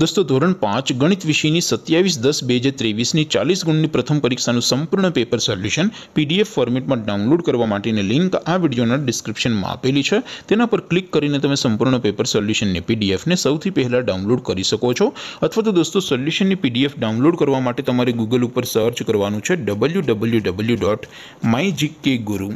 દોસ્તો ધોરણ 5 ગણિત વિષયની 27 10 2023 ની 40 ગુણની પ્રથમ પરીક્ષાનું સંપૂર્ણ પેપર સોલ્યુશન પીડીએફ ફોર્મેટમાં ડાઉનલોડ કરવા માટેની લિંક આ વિડિયોના ડિસ્ક્રિપ્શનમાં આપેલી છે તેના પર ક્લિક કરીને તમે સંપૂર્ણ પેપર સોલ્યુશન ને પીડીએફ ને સૌથી પહેલા ડાઉનલોડ કરી શકો છો અથવા તો દોસ્તો સોલ્યુશનની પીડીએફ ડાઉનલોડ કરવા માટે તમારે Google ઉપર સર્ચ કરવાનું છે www.mygkguru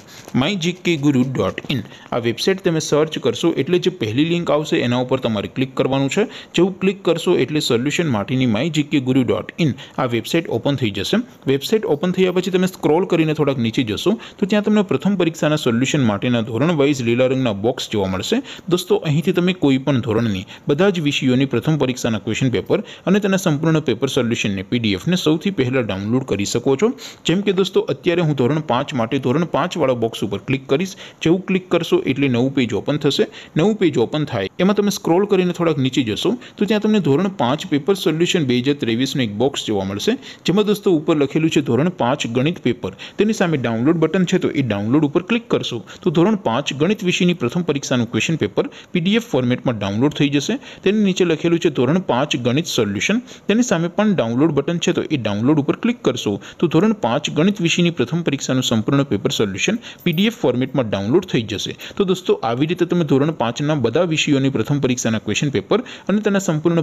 mygkguru.in આ વેબસાઈટ તમે સર્ચ કરશો એટલે જે પહેલી લિંક આવશે તેના ઉપર તમારે ક્લિક કરવાનું છે જેઉ ક્લિક કર તો એટલે સોલ્યુશન માટીની માઈજીકેગુરુ.in આ વેબસાઈટ ઓપન થઈ જશે વેબસાઈટ ઓપન થઈયા પછી તમે સ્ક્રોલ કરીને થોડક નીચે જશો તો ત્યાં તમને પ્રથમ પરીક્ષાના સોલ્યુશન માટેના ધોરણ 22 લીલા રંગના બોક્સ જોવા મળશે દોસ્તો અહીંથી તમે કોઈ પણ ધોરણની બધા જ વિષયોની પ્રથમ પરીક્ષાના ક્વેશ્ચન પેપર અને તેના સંપૂર્ણ પેપર સોલ્યુશન ને પીડીએફ ને સૌથી પહેલા ડાઉનલોડ કરી શકો છો જેમ કે દોસ્તો અત્યારે હું ધોરણ 5 માટે ધોરણ 5 વાળો બોક્સ ઉપર ક્લિક કરીશ જેવું ક્લિક કરશો એટલે નવું પેજ ઓપન થશે નવું પેજ ઓપન થાય એમાં તમે સ્ક્રોલ કરીને થોડક નીચે જશો તો ત્યાં તમને ધોરણ 5 પેપર સોલ્યુશન 2023 માં એક બોક્સ જોવા મળશે જેમ કે દોસ્તો ઉપર લખેલું છે ધોરણ 5 ગણિત પેપર તેની સામે ડાઉનલોડ બટન છે તો એ ડાઉનલોડ ઉપર ક્લિક કરશું તો ધોરણ 5 ગણિત વિષયની પ્રથમ પરીક્ષાનું ક્વેશ્ચન પેપર પીડીએફ ફોર્મેટમાં ડાઉનલોડ થઈ જશે તેની નીચે લખેલું છે ધોરણ 5 ગણિત સોલ્યુશન તેની સામે પણ ડાઉનલોડ બટન છે તો એ ડાઉનલોડ ઉપર ક્લિક કરશું તો ધોરણ 5 ગણિત વિષયની પ્રથમ પરીક્ષાનું સંપૂર્ણ પેપર સોલ્યુશન પીડીએફ ફોર્મેટમાં ડાઉનલોડ થઈ જશે તો દોસ્તો આવી રીતે તમે ધોરણ 5 ના બધા વિષયોની પ્રથમ પરીક્ષાના ક્વેશ્ચન પેપર અને તેના સંપૂર્ણ